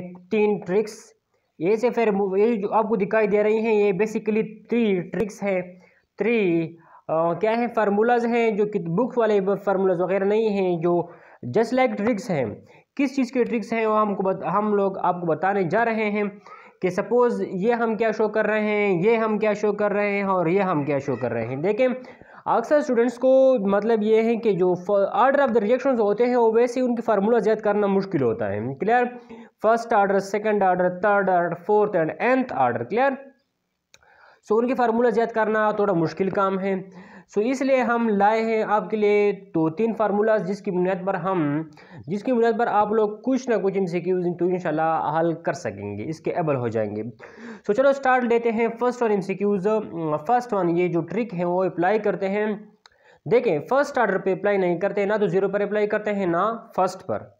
तीन ट्रिक्स ये से फिर ये जो आपको दिखाई दे रही हैं ये बेसिकली थ्री ट्रिक्स हैं थ्री क्या है फार्मूलाज हैं जो कि बुक वाले फार्मूलाज वगैरह नहीं हैं जो जस्ट लाइक ट्रिक्स हैं किस चीज़ के ट्रिक्स हैं वो हमको बत, हम लोग आपको बताने जा रहे हैं कि सपोज़ ये हम क्या शो कर रहे हैं ये हम क्या शो कर रहे हैं और ये हम क्या शो कर रहे हैं देखें अक्सर स्टूडेंट्स को मतलब ये है कि जो ऑर्डर ऑफ द रिएक्शंस होते हैं वो वैसे उनकी फार्मूलाज याद करना मुश्किल होता है clear first order second order third order fourth and nth order clear so उनकी फार्मूला याद करना थोड़ा मुश्किल काम है सो so, इसलिए हम लाए हैं आपके लिए दो तीन फार्मूलाज जिसकी बुनियाद पर हम जिसकी बुनियाद पर आप लोग कुछ ना कुछ एम सी क्यूज तो इन हल कर सकेंगे इसके एबल हो जाएंगे सो so, चलो स्टार्ट लेते हैं first one um first one ये जो ट्रिक है वो अप्लाई करते हैं देखें फर्स्ट ऑर्डर पे अप्लाई नहीं करते ना तो ज़ीरो पर अप्लाई करते हैं ना फर्स्ट पर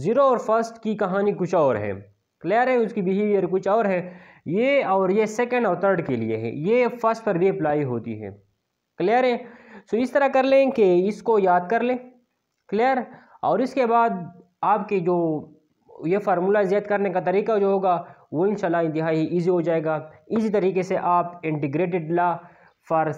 ज़ीरो और फर्स्ट की कहानी कुछ और है क्लियर है उसकी बिहेवियर कुछ और है ये और ये सेकेंड और थर्ड के लिए है ये फर्स्ट पर भी अप्लाई होती है क्लियर है सो इस तरह कर लें कि इसको याद कर लें क्लियर और इसके बाद आपके जो ये फार्मूला जैद करने का तरीका जो होगा वो इन इंतहाई ईजी हो जाएगा इसी तरीके से आप integrated law for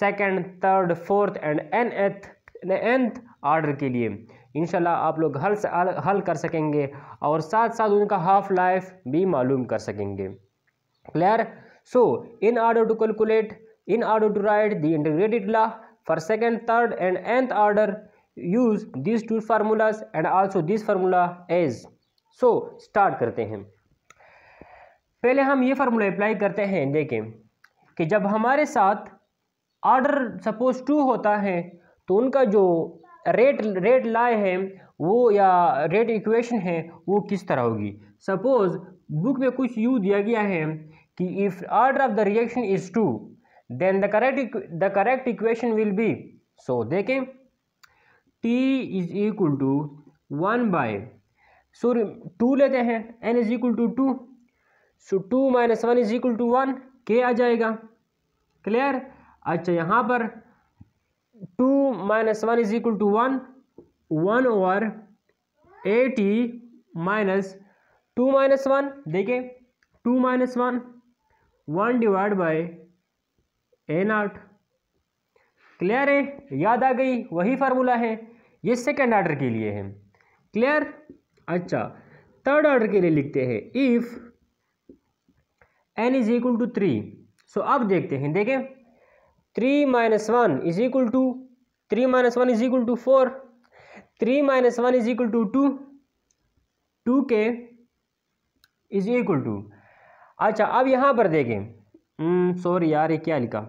second third fourth and n एथ एंथ आर्डर के लिए इन आप लोग हल हल कर सकेंगे और साथ साथ उनका हाफ लाइफ भी मालूम कर सकेंगे clear so in order to calculate in order to write the integrated law for second third and nth order use this two formulas and also this formula as so start करते हैं पहले हम ये formula apply करते हैं देखें कि जब हमारे साथ आर्डर सपोज टू होता है तो उनका जो रेट रेट लाए हैं वो या रेट इक्वेशन है वो किस तरह होगी सपोज़ बुक में कुछ यू दिया गया है कि if order of the reaction is two then the correct the correct equation will be so देखें t is equal to one by so two लेते हैं n is equal to two so two minus one is equal to one k आ जाएगा clear अच्छा यहाँ पर two minus one is equal to one one over at minus two minus one देखे two minus one one divide by a naught clear है याद आ गई वही फार्मूला है ये सेकेंड ऑर्डर के लिए है क्लियर अच्छा थर्ड ऑर्डर के लिए लिखते हैं if n is equal to three so अब देखते हैं देखें three minus one is equal to three minus one is equal to four three minus one is equal to two two k is equal to अच्छा अब यहाँ पर देखें sorry हम्म, यार ये क्या लिखा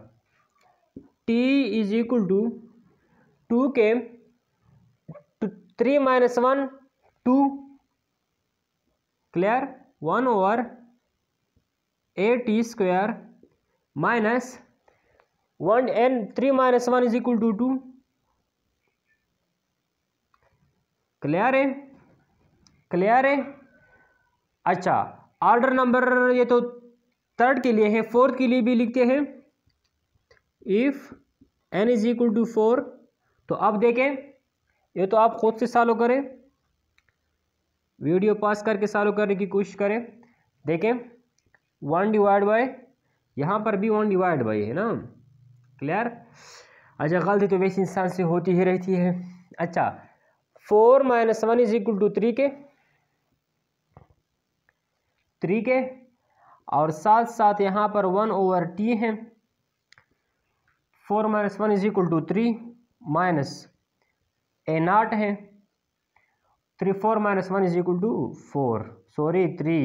t is equal to two k three minus one two clear one over a t square minus one n three minus one is equal to two clear है क्लियर है अच्छा ऑर्डर नंबर ये तो third के लिए है fourth के लिए भी लिखते हैं if N is equal to four तो अब देखें ये तो आप खुद से सॉलो करें वीडियो पास करके सॉलो करने की कोशिश करें देखें वन डिवाइड बाय यहाँ पर भी वन डिवाइड बाई है ना क्लियर अच्छा गलती तो वैसे इंसान से होती ही रहती है अच्छा four minus one is equal to three k three के और साथ साथ यहाँ पर वन ओवर टी है four minus one is equal to three minus a naught है three four minus one is equal to four sorry three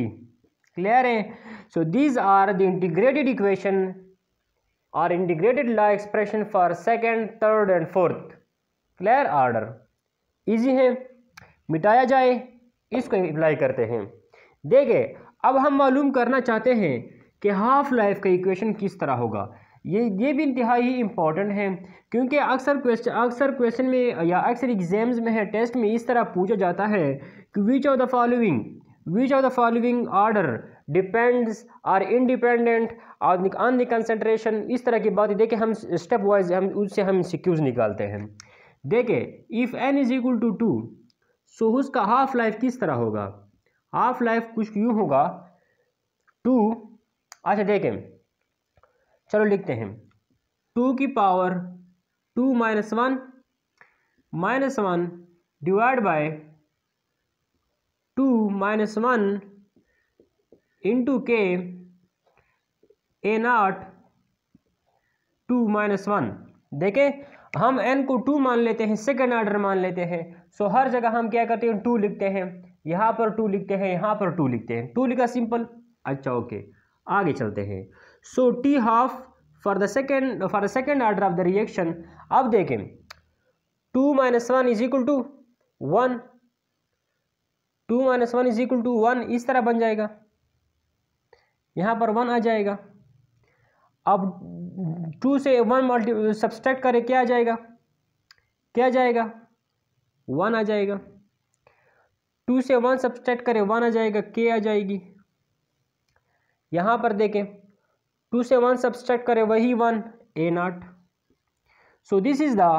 clear है so these are the integrated equation or integrated law expression for second, third and fourth. Clear order. Easy है मिटाया जाए इसको apply करते हैं देखे अब हम मालूम करना चाहते हैं कि हाफ लाइफ का इक्वेशन किस तरह होगा ये ये भी इंतहाई ही इम्पॉर्टेंट है क्योंकि अक्सर क्वेश्चन अक्सर क्वेश्चन में या अक्सर एग्जाम्स में है टेस्ट में इस तरह पूछा जाता है कि which of the following which of the following order depends are independent और ऑन द कंसनट्रेशन इस तरह की बात देखें हम स्टेप वाइज हम उससे हम सिक्यूज निकालते हैं देखें if N is equal to two so उसका हाफ लाइफ किस तरह होगा हाफ लाइफ कुछ यूँ होगा टू अच्छा देखें चलो लिखते हैं टू की power two minus one minus one divide by two minus one into k a naught two minus one देखे हम एन को टू मान लेते हैं सेकेंड ऑर्डर मान लेते हैं सो हर जगह हम क्या करते हैं टू लिखते हैं यहाँ पर टू लिखते हैं यहाँ पर टू लिखते हैं टू लिखा सिंपल अच्छा ओके आगे चलते हैं so T half for the second for the second order of the reaction अब देखें two minus one is equal to one two minus one is equal to one इस तरह बन जाएगा यहाँ पर वन आ जाएगा अब टू से वन मल्टी सब्सट्रैक्ट करें क्या आ जाएगा क्या आ जाएगा वन आ जाएगा टू से वन सब्सट्रैक्ट करें वन आ जाएगा के आ जाएगी यहाँ पर देखें टू से वन सब्सट्रैक्ट करें वही one A naught so this is the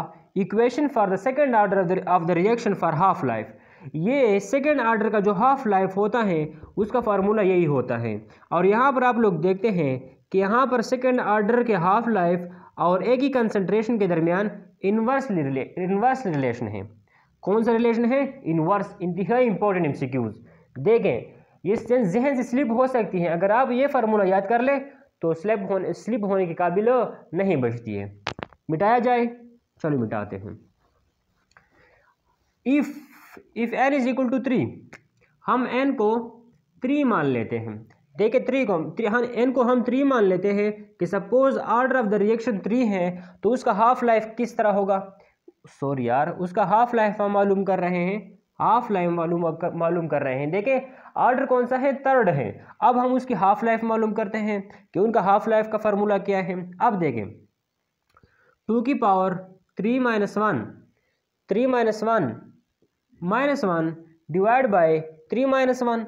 equation for the second order of the reaction for half life ये सेकेंड आर्डर का जो हाफ लाइफ होता है उसका फार्मूला यही होता है और यहाँ पर आप लोग देखते हैं कि यहाँ पर सेकेंड आर्डर के हाफ लाइफ और एक ही कंसनट्रेशन के दरमियान इन्वर्स इन्वर्स रिलेशन है कौन सा रिलेशन है इन्वर्स इंतहाई इंपॉर्टेंट एमसीक्यूज देखें ये जहन से स्लिप हो सकती है अगर आप ये फार्मूला याद कर ले तो स्लिप होने स्लिप होने के काबिल नहीं बचती है मिटाया जाए चलो मिटाते हैं if if N is equal to three हम एन को थ्री मान लेते हैं देखिए थ्री हाँ, को हम एन को हम थ्री मान लेते हैं कि suppose order of the reaction three है तो उसका हाफ लाइफ किस तरह होगा सॉरी यार उसका हाफ लाइफ हम मालूम कर रहे हैं हाफ लाइफ मालूम मालूम कर रहे हैं देखिए आर्डर कौन सा है थर्ड है अब हम उसकी हाफ लाइफ मालूम करते हैं कि उनका हाफ लाइफ का फार्मूला क्या है अब देखें टू की power three minus one three minus one minus one divide by three minus one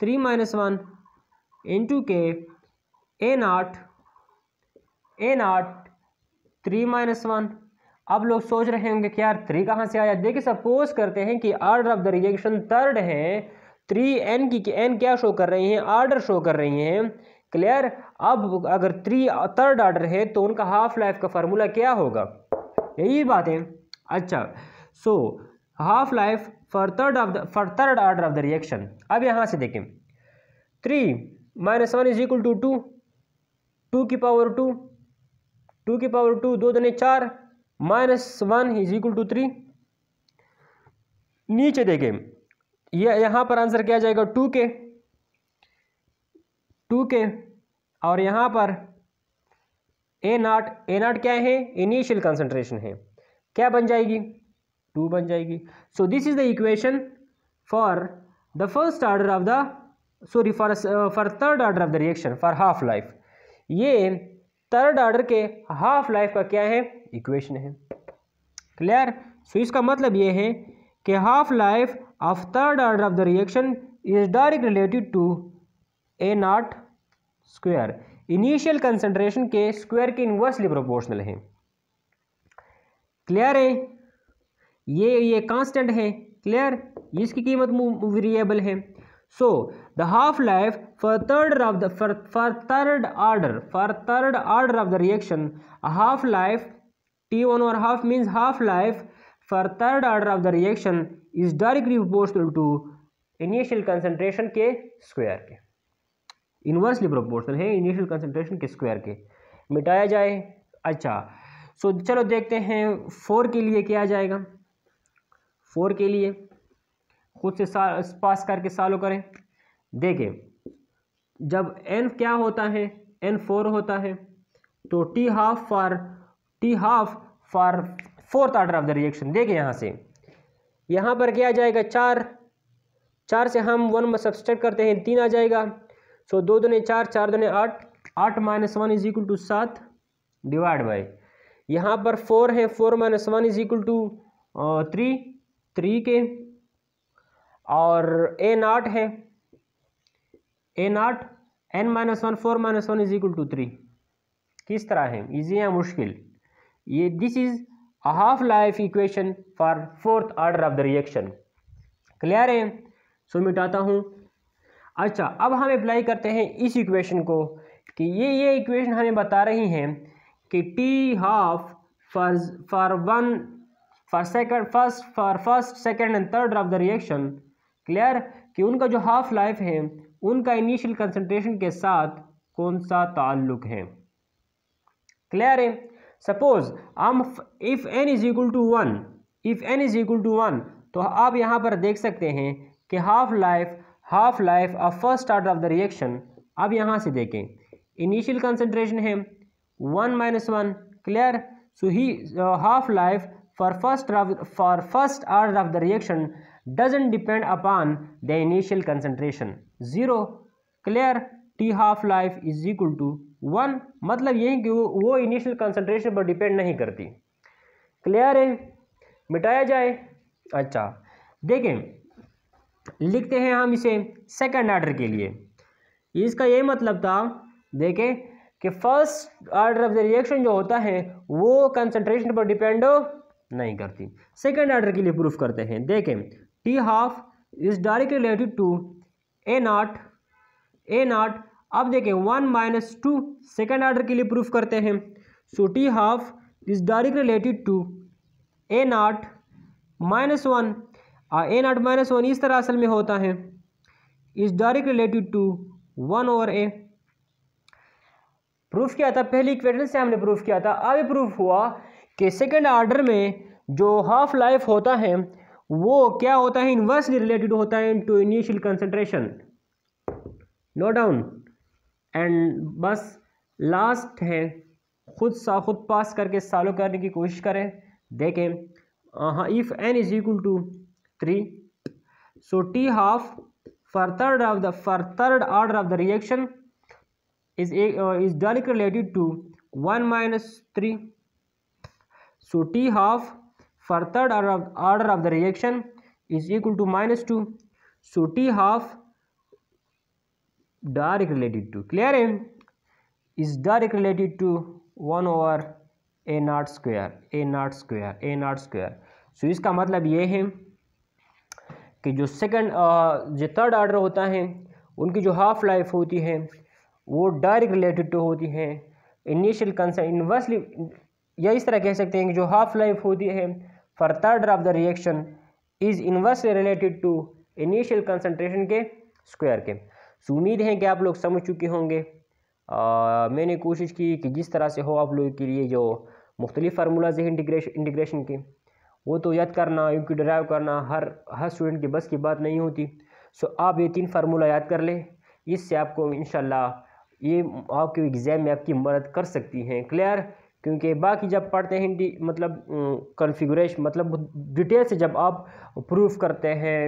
three minus one into k a naught a naught three minus one अब लोग सोच रहे होंगे कि यार थ्री कहाँ से आया देखिए सपोज करते हैं कि order of the reaction third है थ्री एन की एन क्या शो कर रही हैं आर्डर शो कर रही हैं क्लियर अब अगर थ्री थर्ड आर्डर है तो उनका हाफ लाइफ का फार्मूला क्या होगा यही बातें अच्छा so so, half life for third of the for third order of the reaction अब यहाँ से देखें three minus one is equal to two two की पावर टू टू की पावर टू दो दिन चार minus one is equal to three नीचे देखें यह यहाँ पर आंसर किया जाएगा टू के टू के और यहाँ पर ए नाट ए नाट क्या है इनिशियल कंसनट्रेशन है क्या बन जाएगी टू बन जाएगी so this is the equation for the first order of the sorry for for third order of the reaction for half life ये थर्ड ऑर्डर के हाफ लाइफ का क्या है इक्वेशन है क्लियर सो so, इसका मतलब ये है कि half life of third order of the reaction is direct related to A naught square initial concentration के स्क्वायर के इन्वर्सली प्रोपोर्शनल है क्लियर है ये ये कांस्टेंट है क्लियर इसकी कीमत वेरिएबल है so the half life for third of the for third order for third order of the reaction half life t one और half means half life for third order of the reaction is directly proportional to initial concentration के square के inversely proportional है initial concentration के square के मिटाया जाए अच्छा so so, चलो देखते हैं फोर के लिए क्या जाएगा फोर के लिए खुद से साल पास करके सालों करें देखें जब एन क्या होता है एन फोर होता है तो t half for t half for fourth order of the reaction देखें यहाँ से यहाँ पर क्या आ जाएगा चार चार से हम वन में सब्सट्रैक्ट करते हैं तीन आ जाएगा सो दो दोने चार चार दोने आठ आठ minus one is equal to सात डिवाइड बाई यहाँ पर फोर है four minus one is equal to three three के और ए नाट है A naught N minus one four minus one is equal to three किस तरह है इजी या मुश्किल ये this is a half life equation for fourth order of the reaction clear है सो मिटाता हूँ अच्छा अब हम अप्लाई करते हैं इस इक्वेशन को कि ये ये इक्वेशन हमें बता रही हैं कि T half for for one for second first for first second and third of the reaction clear कि उनका जो हाफ लाइफ है उनका इनिशियल कंसनट्रेशन के साथ कौन सा ताल्लुक है क्लियर है सपोज आम if N is equal to one if N is equal to one तो आप यहाँ पर देख सकते हैं कि half life half life of first start of the reaction अब यहाँ से देखें इनिशियल कंसनट्रेशन है one minus one clear so ही half life for first for first order of the reaction doesn't depend upon the initial concentration zero clear t half life is equal to one मतलब यही कि वो वो initial concentration पर depend नहीं करती clear है मिटाया जाए अच्छा देखें लिखते हैं हम इसे सेकंड आर्डर के लिए इसका ये मतलब था देखें कि first order of the reaction जो होता है वो कंसंट्रेशन पर डिपेंड नहीं करती सेकेंड ऑर्डर के लिए प्रूफ करते हैं देखें T half is direct related to A naught A naught अब देखें one minus two second order के लिए प्रूफ करते हैं so T half is direct related to A naught minus one A naught minus one इस तरह असल में होता है is direct related to one over A proof किया था पहली इक्वेशन से हमने प्रूफ किया था अब प्रूफ हुआ कि सेकेंड आर्डर में जो हाफ लाइफ होता है वो क्या होता है इनवर्सली रिलेटेड होता है to initial concentration note down and बस लास्ट है खुद सा खुद पास करके सालों करने की कोशिश करें देखें हाँ if N is equal to three so T half for third of the for third order of the reaction is is direct related to one minus three sooty half for third order of the reaction is equal to minus 2 sooty half direct related to clear है is direct related to 1 over a naught square a naught square a naught square so इसका मतलब ये है कि जो second जो third order होता है उनकी जो हाफ लाइफ होती है वो डायरेक्ट रिलेटेड टू होती है इनिशियल कंसर्न इन्वर्सली या इस तरह कह सकते हैं कि जो हाफ लाइफ होती है for third of the reaction is inverse related to initial concentration के स्क्वायर के सो उम्मीद है कि आप लोग समझ चुके होंगे मैंने कोशिश की कि जिस तरह से हो आप लोगों के लिए जो मुख्तलिफ फार्मूलाज हैं इंटीग्रेशन इंटीग्रेशन के वो तो याद करना की ड्राइव करना हर हर स्टूडेंट के बस की बात नहीं होती सो आप ये तीन फार्मूला याद कर लें इससे आपको इन ये आपके एग्ज़ाम में आपकी मदद कर सकती हैं क्लियर क्योंकि बाकी जब पढ़ते हैं डी मतलब कॉन्फ़िगरेशन मतलब डिटेल से जब आप प्रूफ करते हैं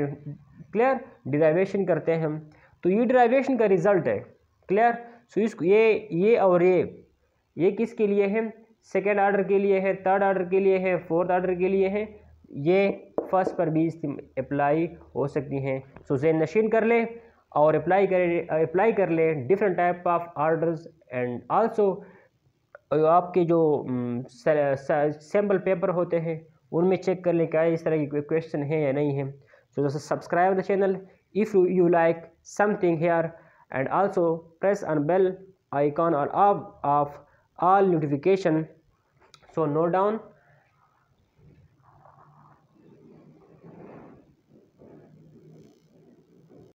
क्लियर डिराइवेशन करते हैं तो ये डिराइवेशन का रिज़ल्ट है क्लियर सो इसको ये ये और ये ये किसके लिए है सेकेंड आर्डर के लिए है थर्ड आर्डर के लिए है फोर्थ आर्डर के लिए है ये फर्स्ट पर भी अप्लाई हो सकती हैं सो जैन नशीन कर लें और अप्लाई करें अप्लाई कर लें different type of orders and also आपके जो सैम्पल पेपर होते हैं उनमें चेक कर लें क्या इस तरह की क्वेश्चन है या नहीं है सो दोस्तों subscribe the channel if you you like something here and also press on bell icon और off of all notification so note down